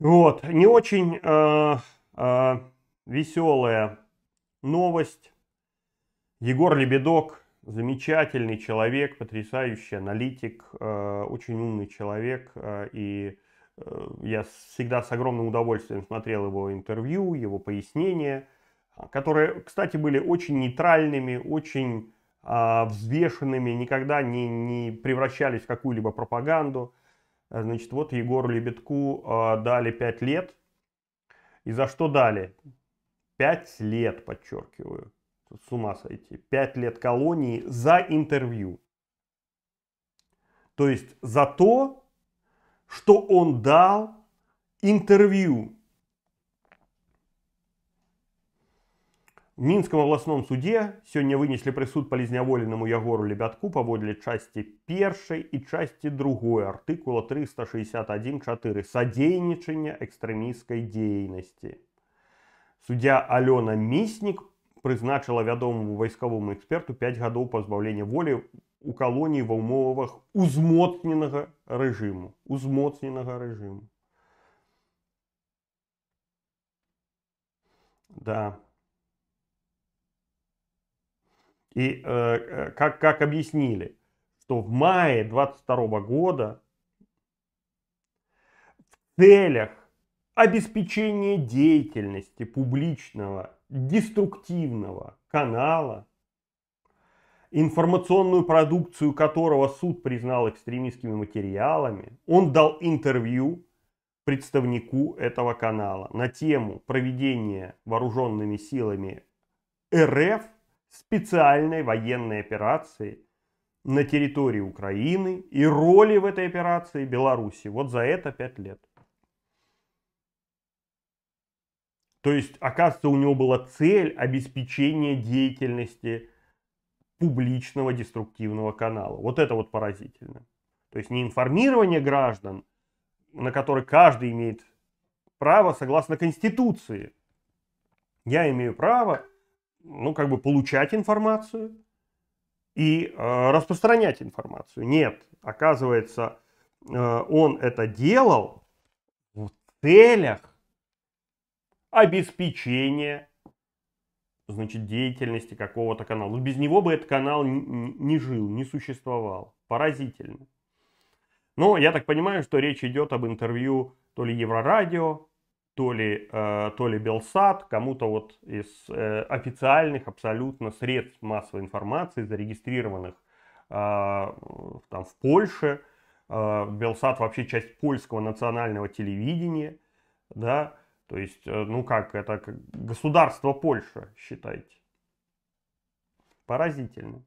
Вот, не очень э, э, веселая новость. Егор Лебедок, замечательный человек, потрясающий аналитик, э, очень умный человек. Э, и э, я всегда с огромным удовольствием смотрел его интервью, его пояснения, которые, кстати, были очень нейтральными, очень э, взвешенными, никогда не, не превращались в какую-либо пропаганду. Э, значит, вот Егору Лебедку э, дали 5 лет. И за что дали? 5 лет, подчеркиваю. с ума сойти. 5 лет колонии за интервью. То есть за то, что он дал интервью Минском областном суде сегодня вынесли прысуд палізняволенаму ягору лебятку паводле части першай і часці другой артыкула 361.4 садзейнічання экстремистской деятельности. Судья Алена Мисник прызначыла ведомому вайскавому эксперту 5 гадоў пазбаўлення воли у колонии ва ўмовах узмоцненага рэжыму узмоцненага рэжыму. Да. И э, э, как, как объяснили, что в мае 22 года в целях обеспечения деятельности публичного деструктивного канала, информационную продукцию которого суд признал экстремистскими материалами, он дал интервью представнику этого канала на тему проведения вооруженными силами РФ специальной военной операции на территории Украины и роли в этой операции Беларуси. Вот за это пять лет. То есть, оказывается, у него была цель обеспечения деятельности публичного деструктивного канала. Вот это вот поразительно. То есть не информирование граждан, на которое каждый имеет право согласно Конституции. Я имею право ну, как бы получать информацию и э, распространять информацию. Нет, оказывается, э, он это делал в целях обеспечения значит, деятельности какого-то канала. без него бы этот канал не жил, не существовал. Поразительно. Но я так понимаю, что речь идет об интервью то ли Еврорадио, то ли, э, то ли Белсат, кому-то вот из э, официальных абсолютно средств массовой информации, зарегистрированных э, там, в Польше. Э, Белсат вообще часть польского национального телевидения, да, то есть, ну как, это государство Польша, считайте. Поразительно.